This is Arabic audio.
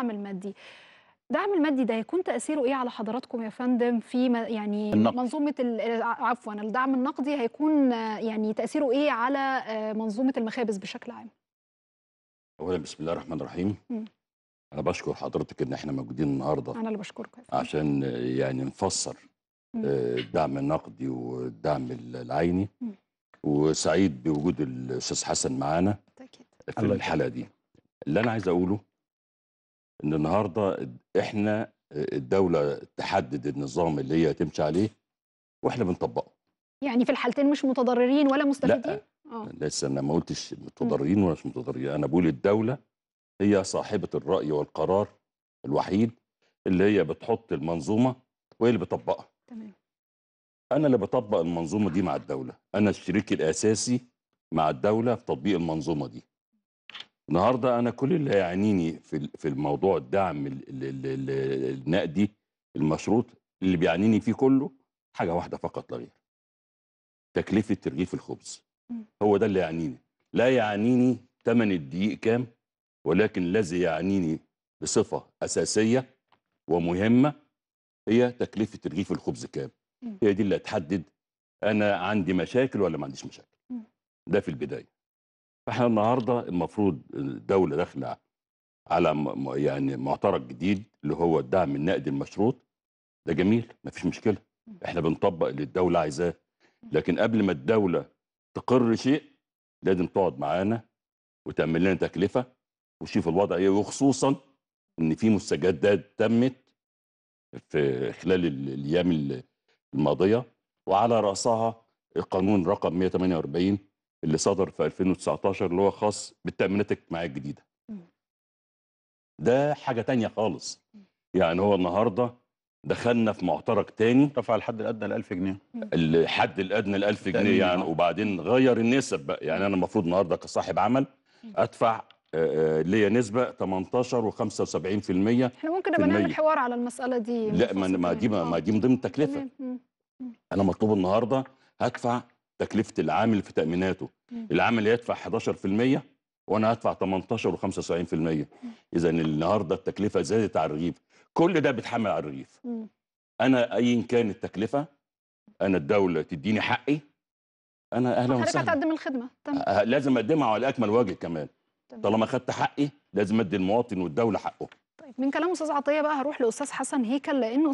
الدعم المادي دعم المادي ده هيكون تاثيره ايه على حضراتكم يا فندم في يعني النقدي. منظومه عفوا الدعم النقدي هيكون يعني تاثيره ايه على آه، منظومه المخابز بشكل عام اولا بسم الله الرحمن الرحيم م. انا بشكر حضرتك ان احنا موجودين النهارده انا اللي بشكرك عشان آه، يعني نفسر الدعم آه، النقدي والدعم العيني م. وسعيد بوجود الاستاذ حسن معانا في الحلقه دي اللي انا عايز اقوله ان النهارده احنا الدوله تحدد النظام اللي هي تمشي عليه واحنا بنطبقه يعني في الحالتين مش متضررين ولا مستفيدين لا آه. لسه انا ما قلتش متضررين ولا مش متضررين انا بقول الدوله هي صاحبه الراي والقرار الوحيد اللي هي بتحط المنظومه وهي اللي بتطبقها تمام انا اللي بطبق المنظومه دي مع الدوله انا الشريك الاساسي مع الدوله في تطبيق المنظومه دي النهارده انا كل اللي يعنيني في في الموضوع الدعم النقدي المشروط اللي بيعنيني فيه كله حاجه واحده فقط لا غير تكلفه ترغيف الخبز هو ده اللي يعنيني لا يعنيني ثمن الدقيق كام ولكن الذي يعنيني بصفه اساسيه ومهمه هي تكلفه ترغيف الخبز كام هي دي اللي هتحدد انا عندي مشاكل ولا ما عنديش مشاكل ده في البدايه فاحنا النهارده المفروض الدوله داخله على يعني معترك جديد اللي هو الدعم النقدي المشروط ده جميل مفيش مشكله احنا بنطبق اللي الدوله عايزاه لكن قبل ما الدوله تقر شيء لازم تقعد معانا وتعمل لنا تكلفه وتشوف الوضع ايه وخصوصا ان في مستجدات تمت في خلال الايام الماضيه وعلى راسها قانون رقم 148 اللي صدر في 2019 اللي هو خاص بالتأمينات الاجتماعية الجديدة ده حاجة تانية خالص يعني هو النهاردة دخلنا في معترك تاني رفع الحد الأدنى ل 1000 جنيه الحد الأدنى ل 1000 جنيه يعني وبعدين غير النسب بقى يعني أنا المفروض النهاردة كصاحب عمل أدفع آه، آه، ليا نسبه 18 و75% احنا ممكن نبقى نعمل حوار على المساله دي لا ما دي ما دي من ضمن التكلفه انا مطلوب النهارده هدفع تكلفه العامل في تاميناته العامل يدفع 11% وانا هدفع 18 و75% اذا النهارده التكلفه زادت على الرغيف كل ده بيتحمل على الرغيف انا ايا كان التكلفه انا الدوله تديني حقي انا اهلا وسهلا حضرتك هتقدم الخدمه تمام أه، لازم اقدمها على اكمل وجه كمان طالما خدت حقي لازم ادي المواطن والدوله حقه طيب من كلام استاذ عطيه بقى هروح لاستاذ حسن هيكل لانه